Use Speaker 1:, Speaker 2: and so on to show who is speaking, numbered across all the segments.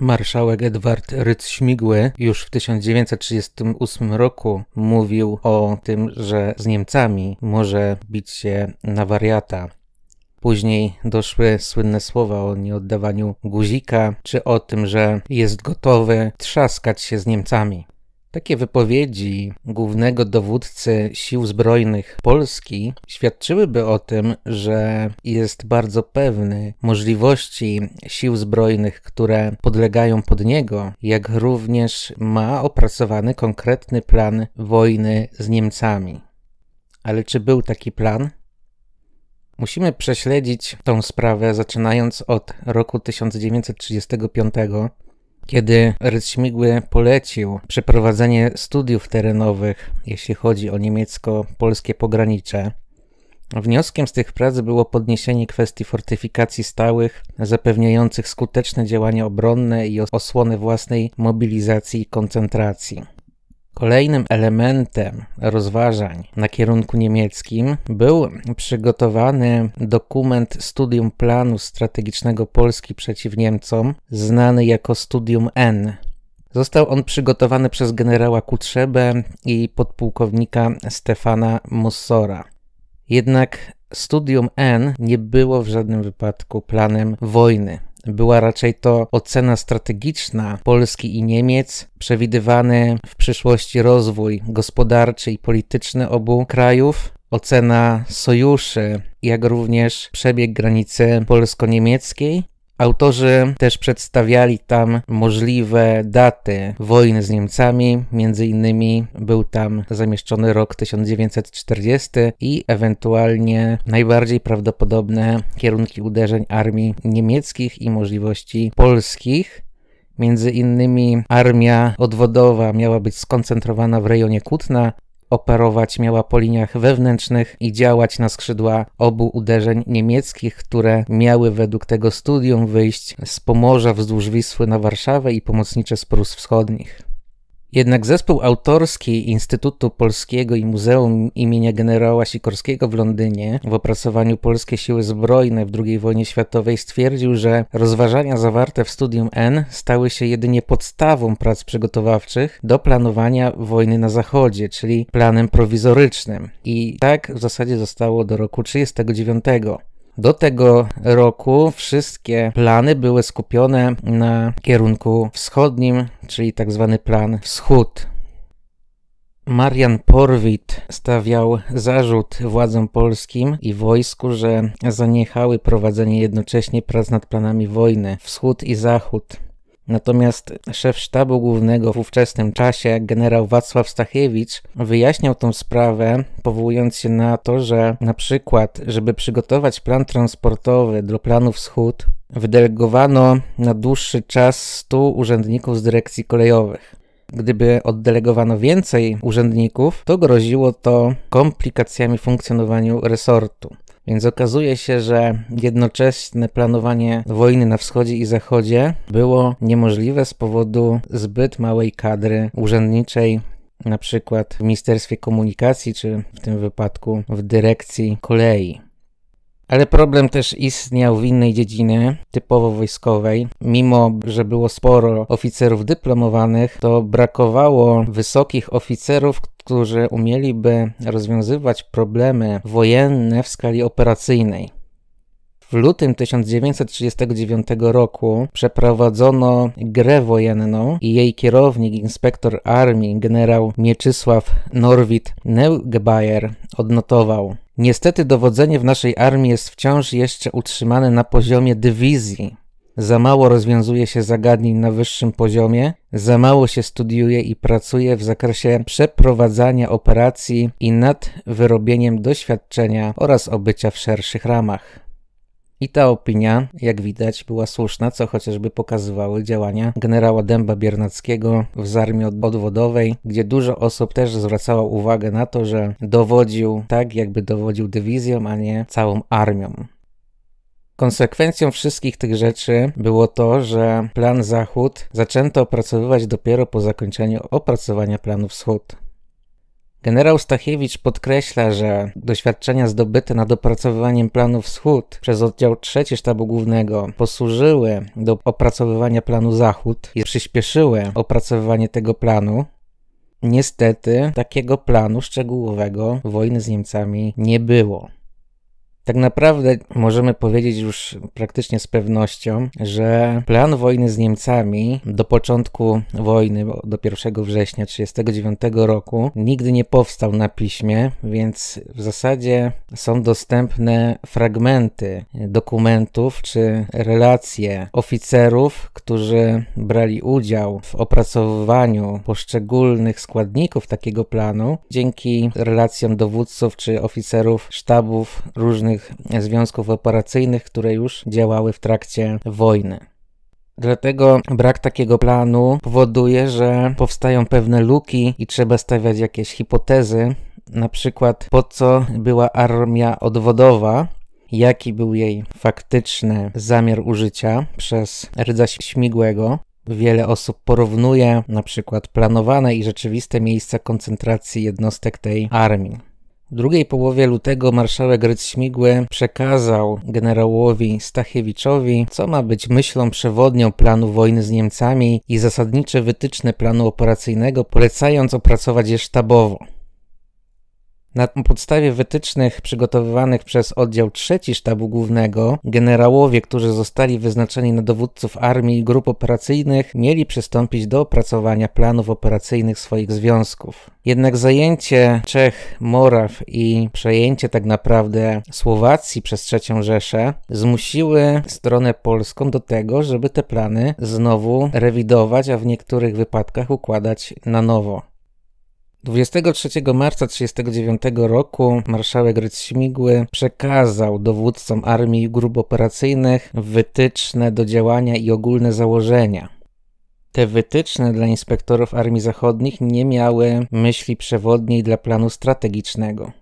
Speaker 1: Marszałek Edward Rydz-Śmigły już w 1938 roku mówił o tym, że z Niemcami może bić się na wariata. Później doszły słynne słowa o nieoddawaniu guzika, czy o tym, że jest gotowy trzaskać się z Niemcami. Takie wypowiedzi głównego dowódcy Sił Zbrojnych Polski świadczyłyby o tym, że jest bardzo pewny możliwości sił zbrojnych, które podlegają pod niego, jak również ma opracowany konkretny plan wojny z Niemcami. Ale czy był taki plan? Musimy prześledzić tą sprawę zaczynając od roku 1935 kiedy Ryśmigły polecił przeprowadzenie studiów terenowych, jeśli chodzi o niemiecko-polskie pogranicze, Wnioskiem z tych prac było podniesienie kwestii fortyfikacji stałych, zapewniających skuteczne działania obronne i osłony własnej mobilizacji i koncentracji. Kolejnym elementem rozważań na kierunku niemieckim był przygotowany dokument Studium Planu Strategicznego Polski przeciw Niemcom, znany jako Studium N. Został on przygotowany przez generała Kutrzebę i podpułkownika Stefana Mussora. Jednak Studium N nie było w żadnym wypadku planem wojny była raczej to ocena strategiczna Polski i Niemiec, przewidywany w przyszłości rozwój gospodarczy i polityczny obu krajów, ocena sojuszy, jak również przebieg granicy polsko-niemieckiej Autorzy też przedstawiali tam możliwe daty wojny z Niemcami, między innymi był tam zamieszczony rok 1940 i ewentualnie najbardziej prawdopodobne kierunki uderzeń armii niemieckich i możliwości polskich. Między innymi armia odwodowa miała być skoncentrowana w rejonie Kutna, operować miała po liniach wewnętrznych i działać na skrzydła obu uderzeń niemieckich, które miały według tego studium wyjść z Pomorza wzdłuż Wisły na Warszawę i pomocnicze z Prus Wschodnich. Jednak zespół autorski Instytutu Polskiego i Muzeum imienia generała Sikorskiego w Londynie w opracowaniu Polskie Siły Zbrojne w II wojnie światowej stwierdził, że rozważania zawarte w studium N stały się jedynie podstawą prac przygotowawczych do planowania wojny na Zachodzie, czyli planem prowizorycznym. I tak w zasadzie zostało do roku 1939. Do tego roku wszystkie plany były skupione na kierunku wschodnim, czyli tak zwany plan wschód. Marian Porwit stawiał zarzut władzom polskim i wojsku, że zaniechały prowadzenie jednocześnie prac nad planami wojny wschód i zachód. Natomiast szef sztabu głównego w ówczesnym czasie, generał Wacław Stachiewicz, wyjaśniał tę sprawę, powołując się na to, że na przykład, żeby przygotować plan transportowy do planu wschód, wydelegowano na dłuższy czas 100 urzędników z dyrekcji kolejowych. Gdyby oddelegowano więcej urzędników, to groziło to komplikacjami funkcjonowania funkcjonowaniu resortu. Więc okazuje się, że jednoczesne planowanie wojny na wschodzie i zachodzie było niemożliwe z powodu zbyt małej kadry urzędniczej na przykład w Ministerstwie Komunikacji, czy w tym wypadku w dyrekcji kolei. Ale problem też istniał w innej dziedzinie, typowo wojskowej. Mimo, że było sporo oficerów dyplomowanych, to brakowało wysokich oficerów, którzy umieliby rozwiązywać problemy wojenne w skali operacyjnej. W lutym 1939 roku przeprowadzono grę wojenną i jej kierownik, inspektor armii, generał Mieczysław Norwid Neugebayer odnotował Niestety dowodzenie w naszej armii jest wciąż jeszcze utrzymane na poziomie dywizji. Za mało rozwiązuje się zagadnień na wyższym poziomie, za mało się studiuje i pracuje w zakresie przeprowadzania operacji i nad wyrobieniem doświadczenia oraz obycia w szerszych ramach. I ta opinia, jak widać, była słuszna, co chociażby pokazywały działania generała Dęba Biernackiego w armii odwodowej, gdzie dużo osób też zwracało uwagę na to, że dowodził tak, jakby dowodził dywizją, a nie całą armią. Konsekwencją wszystkich tych rzeczy było to, że plan Zachód zaczęto opracowywać dopiero po zakończeniu opracowania planu Wschód. Generał Stachiewicz podkreśla, że doświadczenia zdobyte nad opracowywaniem planu Wschód przez oddział III Sztabu Głównego posłużyły do opracowywania planu Zachód i przyspieszyły opracowywanie tego planu. Niestety takiego planu szczegółowego wojny z Niemcami nie było. Tak naprawdę możemy powiedzieć już praktycznie z pewnością, że plan wojny z Niemcami do początku wojny, do 1 września 1939 roku, nigdy nie powstał na piśmie, więc w zasadzie są dostępne fragmenty dokumentów czy relacje oficerów, którzy brali udział w opracowywaniu poszczególnych składników takiego planu dzięki relacjom dowódców czy oficerów sztabów różnych tych związków operacyjnych, które już działały w trakcie wojny. Dlatego brak takiego planu powoduje, że powstają pewne luki i trzeba stawiać jakieś hipotezy, na przykład po co była armia odwodowa, jaki był jej faktyczny zamiar użycia przez rdza śmigłego. Wiele osób porównuje na przykład planowane i rzeczywiste miejsca koncentracji jednostek tej armii. W drugiej połowie lutego marszałek Rydz Śmigły przekazał generałowi Stachiewiczowi, co ma być myślą przewodnią planu wojny z Niemcami i zasadnicze wytyczne planu operacyjnego, polecając opracować je sztabowo. Na podstawie wytycznych przygotowywanych przez oddział III sztabu głównego, generałowie, którzy zostali wyznaczeni na dowódców armii i grup operacyjnych, mieli przystąpić do opracowania planów operacyjnych swoich związków. Jednak zajęcie Czech, Moraw i przejęcie tak naprawdę Słowacji przez III Rzeszę zmusiły stronę polską do tego, żeby te plany znowu rewidować, a w niektórych wypadkach układać na nowo. 23 marca 1939 roku marszałek Rydz Śmigły przekazał dowódcom armii i grup operacyjnych wytyczne do działania i ogólne założenia. Te wytyczne dla inspektorów armii zachodnich nie miały myśli przewodniej dla planu strategicznego.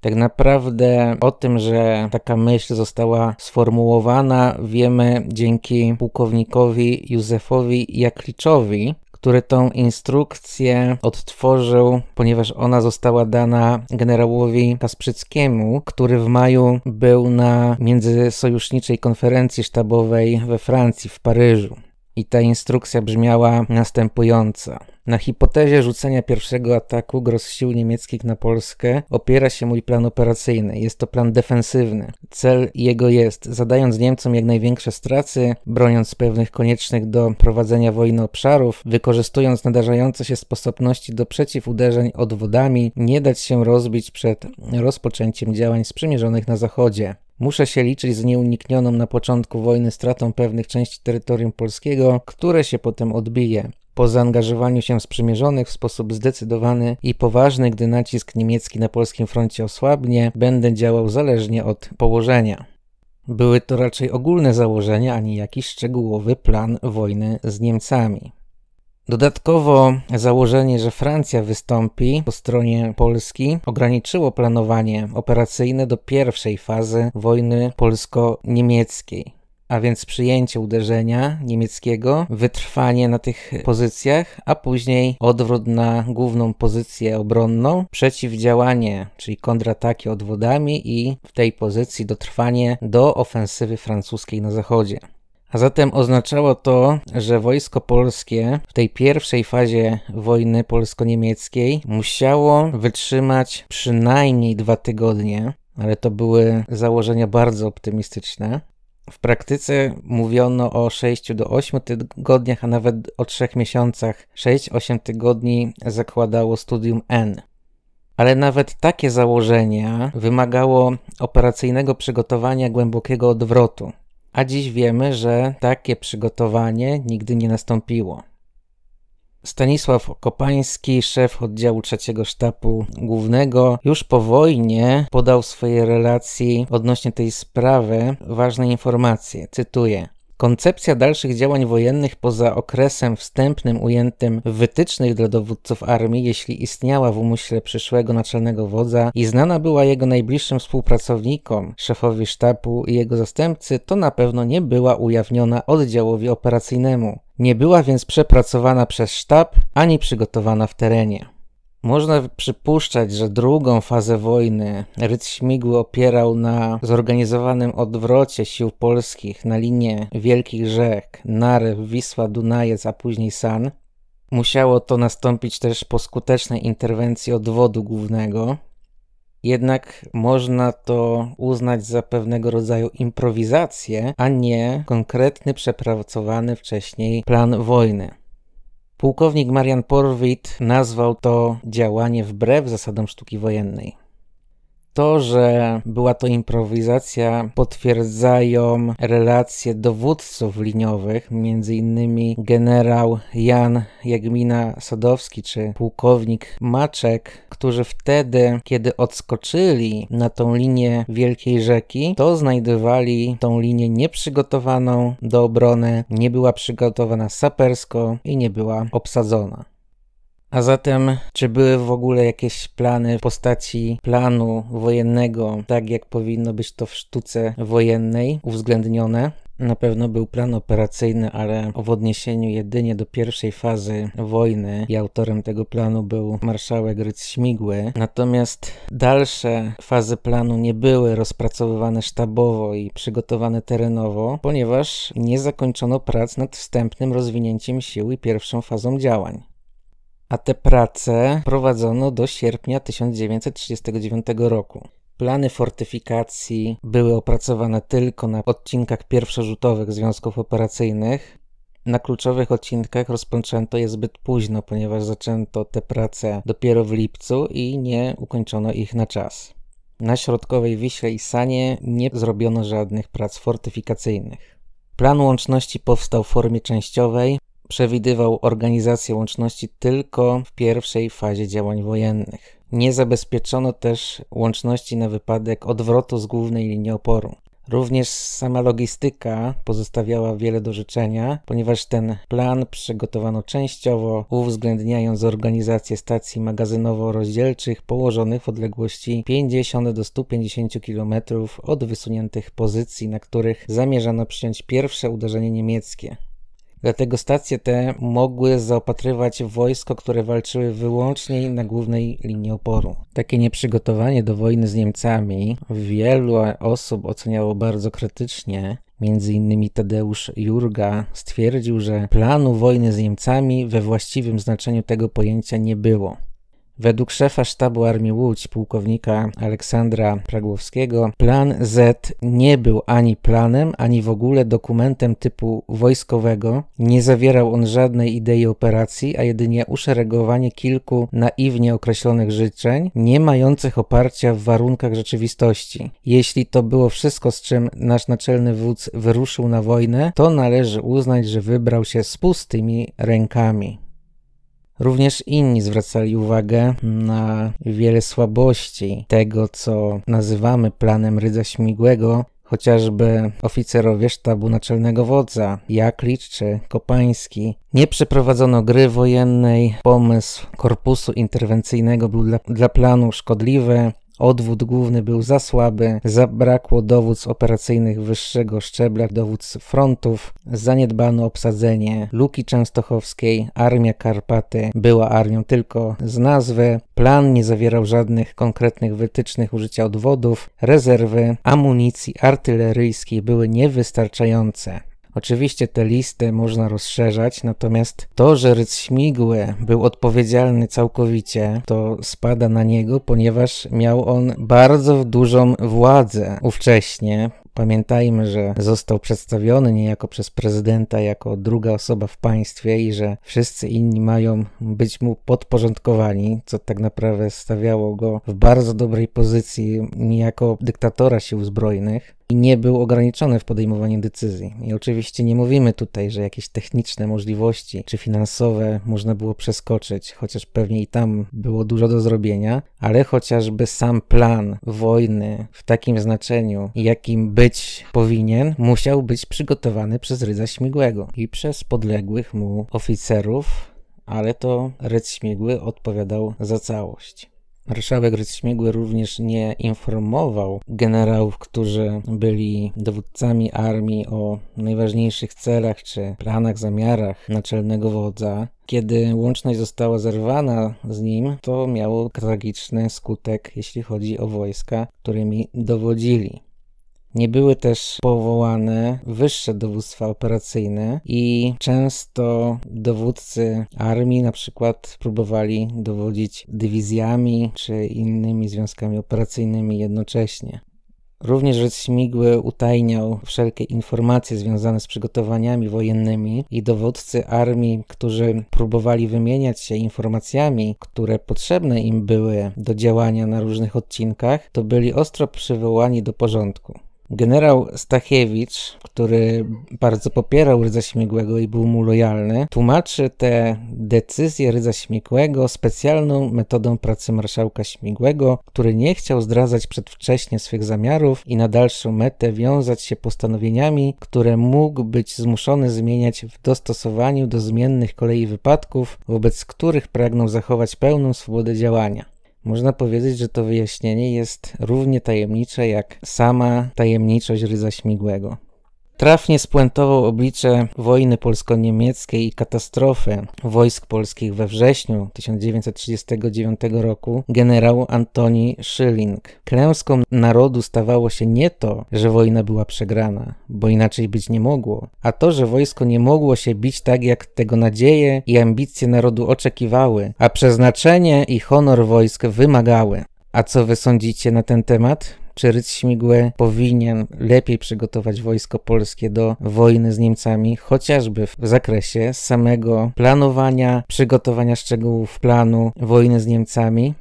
Speaker 1: Tak naprawdę o tym, że taka myśl została sformułowana, wiemy dzięki pułkownikowi Józefowi Jakliczowi, który tą instrukcję odtworzył, ponieważ ona została dana generałowi Kasprzyckiemu, który w maju był na międzysojuszniczej konferencji sztabowej we Francji, w Paryżu. I ta instrukcja brzmiała następująco. Na hipotezie rzucenia pierwszego ataku gros sił niemieckich na Polskę opiera się mój plan operacyjny. Jest to plan defensywny. Cel jego jest, zadając Niemcom jak największe straty, broniąc pewnych koniecznych do prowadzenia wojny obszarów, wykorzystując nadarzające się sposobności do przeciwuderzeń odwodami, nie dać się rozbić przed rozpoczęciem działań sprzymierzonych na zachodzie. Muszę się liczyć z nieuniknioną na początku wojny stratą pewnych części terytorium polskiego, które się potem odbije. Po zaangażowaniu się sprzymierzonych w sposób zdecydowany i poważny, gdy nacisk niemiecki na polskim froncie osłabnie, będę działał zależnie od położenia. Były to raczej ogólne założenia, a nie jakiś szczegółowy plan wojny z Niemcami. Dodatkowo założenie, że Francja wystąpi po stronie Polski, ograniczyło planowanie operacyjne do pierwszej fazy wojny polsko-niemieckiej a więc przyjęcie uderzenia niemieckiego, wytrwanie na tych pozycjach, a później odwrót na główną pozycję obronną, przeciwdziałanie, czyli kontrataki odwodami i w tej pozycji dotrwanie do ofensywy francuskiej na zachodzie. A zatem oznaczało to, że wojsko polskie w tej pierwszej fazie wojny polsko-niemieckiej musiało wytrzymać przynajmniej dwa tygodnie, ale to były założenia bardzo optymistyczne. W praktyce mówiono o 6 do 8 tygodniach, a nawet o 3 miesiącach. 6-8 tygodni zakładało studium N. Ale nawet takie założenia wymagało operacyjnego przygotowania głębokiego odwrotu a dziś wiemy, że takie przygotowanie nigdy nie nastąpiło. Stanisław Kopański, szef oddziału trzeciego sztabu głównego, już po wojnie podał w swojej relacji odnośnie tej sprawy ważne informacje. Cytuję: Koncepcja dalszych działań wojennych poza okresem wstępnym ujętym w wytycznych dla dowódców armii, jeśli istniała w umyśle przyszłego naczelnego wodza i znana była jego najbliższym współpracownikom, szefowi sztabu i jego zastępcy, to na pewno nie była ujawniona oddziałowi operacyjnemu. Nie była więc przepracowana przez sztab ani przygotowana w terenie. Można przypuszczać, że drugą fazę wojny Ryd Śmigły opierał na zorganizowanym odwrocie sił polskich na linię wielkich rzek Narew, Wisła, Dunajec, a później San. Musiało to nastąpić też po skutecznej interwencji odwodu głównego. Jednak można to uznać za pewnego rodzaju improwizację, a nie konkretny, przepracowany wcześniej plan wojny. Pułkownik Marian Porwit nazwał to działanie wbrew zasadom sztuki wojennej. To, że była to improwizacja, potwierdzają relacje dowódców liniowych, m.in. generał Jan Jagmina Sadowski czy pułkownik Maczek, którzy wtedy, kiedy odskoczyli na tą linię Wielkiej Rzeki, to znajdowali tą linię nieprzygotowaną do obrony, nie była przygotowana sapersko i nie była obsadzona. A zatem, czy były w ogóle jakieś plany w postaci planu wojennego, tak jak powinno być to w sztuce wojennej, uwzględnione? Na pewno był plan operacyjny, ale w odniesieniu jedynie do pierwszej fazy wojny i autorem tego planu był marszałek Rydz Śmigły. Natomiast dalsze fazy planu nie były rozpracowywane sztabowo i przygotowane terenowo, ponieważ nie zakończono prac nad wstępnym rozwinięciem sił i pierwszą fazą działań a te prace prowadzono do sierpnia 1939 roku. Plany fortyfikacji były opracowane tylko na odcinkach pierwszorzutowych związków operacyjnych. Na kluczowych odcinkach rozpoczęto je zbyt późno, ponieważ zaczęto te prace dopiero w lipcu i nie ukończono ich na czas. Na środkowej Wiśle i Sanie nie zrobiono żadnych prac fortyfikacyjnych. Plan łączności powstał w formie częściowej, przewidywał organizację łączności tylko w pierwszej fazie działań wojennych. Nie zabezpieczono też łączności na wypadek odwrotu z głównej linii oporu. Również sama logistyka pozostawiała wiele do życzenia, ponieważ ten plan przygotowano częściowo, uwzględniając organizację stacji magazynowo-rozdzielczych położonych w odległości 50 do 150 km od wysuniętych pozycji, na których zamierzano przyjąć pierwsze uderzenie niemieckie. Dlatego stacje te mogły zaopatrywać wojsko, które walczyły wyłącznie na głównej linii oporu. Takie nieprzygotowanie do wojny z Niemcami wielu osób oceniało bardzo krytycznie. Między innymi Tadeusz Jurga stwierdził, że planu wojny z Niemcami we właściwym znaczeniu tego pojęcia nie było. Według szefa sztabu Armii Łódź, pułkownika Aleksandra Pragłowskiego, plan Z nie był ani planem, ani w ogóle dokumentem typu wojskowego. Nie zawierał on żadnej idei operacji, a jedynie uszeregowanie kilku naiwnie określonych życzeń, nie mających oparcia w warunkach rzeczywistości. Jeśli to było wszystko, z czym nasz naczelny wódz wyruszył na wojnę, to należy uznać, że wybrał się z pustymi rękami. Również inni zwracali uwagę na wiele słabości tego, co nazywamy planem Rydza Śmigłego, chociażby oficerowie sztabu naczelnego wodza, Jaklicz czy Kopański. Nie przeprowadzono gry wojennej, pomysł korpusu interwencyjnego był dla, dla planu szkodliwy, Odwód główny był za słaby, zabrakło dowódz operacyjnych wyższego szczebla, dowódców frontów, zaniedbano obsadzenie Luki Częstochowskiej, Armia Karpaty była armią tylko z nazwy, plan nie zawierał żadnych konkretnych wytycznych użycia odwodów, rezerwy, amunicji artyleryjskiej były niewystarczające. Oczywiście te listy można rozszerzać, natomiast to, że Rydz Śmigły był odpowiedzialny całkowicie, to spada na niego, ponieważ miał on bardzo dużą władzę ówcześnie. Pamiętajmy, że został przedstawiony niejako przez prezydenta jako druga osoba w państwie i że wszyscy inni mają być mu podporządkowani, co tak naprawdę stawiało go w bardzo dobrej pozycji niejako dyktatora sił zbrojnych i nie był ograniczony w podejmowaniu decyzji. I oczywiście nie mówimy tutaj, że jakieś techniczne możliwości czy finansowe można było przeskoczyć, chociaż pewnie i tam było dużo do zrobienia, ale chociażby sam plan wojny w takim znaczeniu, jakim być powinien, musiał być przygotowany przez Rydza Śmigłego i przez podległych mu oficerów, ale to Rydz Śmigły odpowiadał za całość. Marszałek Rozśmiegły również nie informował generałów, którzy byli dowódcami armii o najważniejszych celach czy planach, zamiarach naczelnego wodza. Kiedy łączność została zerwana z nim, to miało tragiczny skutek, jeśli chodzi o wojska, którymi dowodzili. Nie były też powołane wyższe dowództwa operacyjne i często dowódcy armii na przykład próbowali dowodzić dywizjami czy innymi związkami operacyjnymi jednocześnie. Również śmigły utajniał wszelkie informacje związane z przygotowaniami wojennymi i dowódcy armii, którzy próbowali wymieniać się informacjami, które potrzebne im były do działania na różnych odcinkach, to byli ostro przywołani do porządku. Generał Stachiewicz, który bardzo popierał Rydza Śmigłego i był mu lojalny, tłumaczy te decyzje Rydza Śmigłego specjalną metodą pracy marszałka Śmigłego, który nie chciał zdradzać przedwcześnie swych zamiarów i na dalszą metę wiązać się postanowieniami, które mógł być zmuszony zmieniać w dostosowaniu do zmiennych kolei wypadków, wobec których pragnął zachować pełną swobodę działania. Można powiedzieć, że to wyjaśnienie jest równie tajemnicze jak sama tajemniczość Ryza Śmigłego. Trafnie spuentował oblicze wojny polsko-niemieckiej i katastrofy wojsk polskich we wrześniu 1939 roku generał Antoni Schilling. Klęską narodu stawało się nie to, że wojna była przegrana, bo inaczej być nie mogło, a to, że wojsko nie mogło się bić tak, jak tego nadzieje i ambicje narodu oczekiwały, a przeznaczenie i honor wojsk wymagały. A co wy sądzicie na ten temat? Czy Rydz Śmigły powinien lepiej przygotować wojsko polskie do wojny z Niemcami, chociażby w zakresie samego planowania, przygotowania szczegółów planu wojny z Niemcami,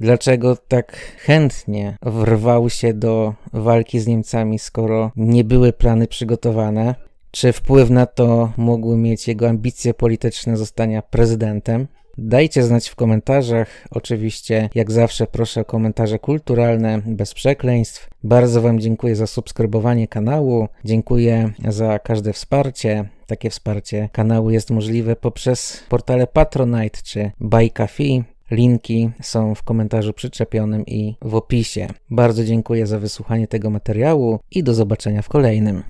Speaker 1: dlaczego tak chętnie wrwał się do walki z Niemcami, skoro nie były plany przygotowane. Czy wpływ na to mogły mieć jego ambicje polityczne zostania prezydentem? Dajcie znać w komentarzach. Oczywiście, jak zawsze, proszę o komentarze kulturalne, bez przekleństw. Bardzo Wam dziękuję za subskrybowanie kanału. Dziękuję za każde wsparcie. Takie wsparcie kanału jest możliwe poprzez portale Patronite czy Bajkafi. Linki są w komentarzu przyczepionym i w opisie. Bardzo dziękuję za wysłuchanie tego materiału i do zobaczenia w kolejnym.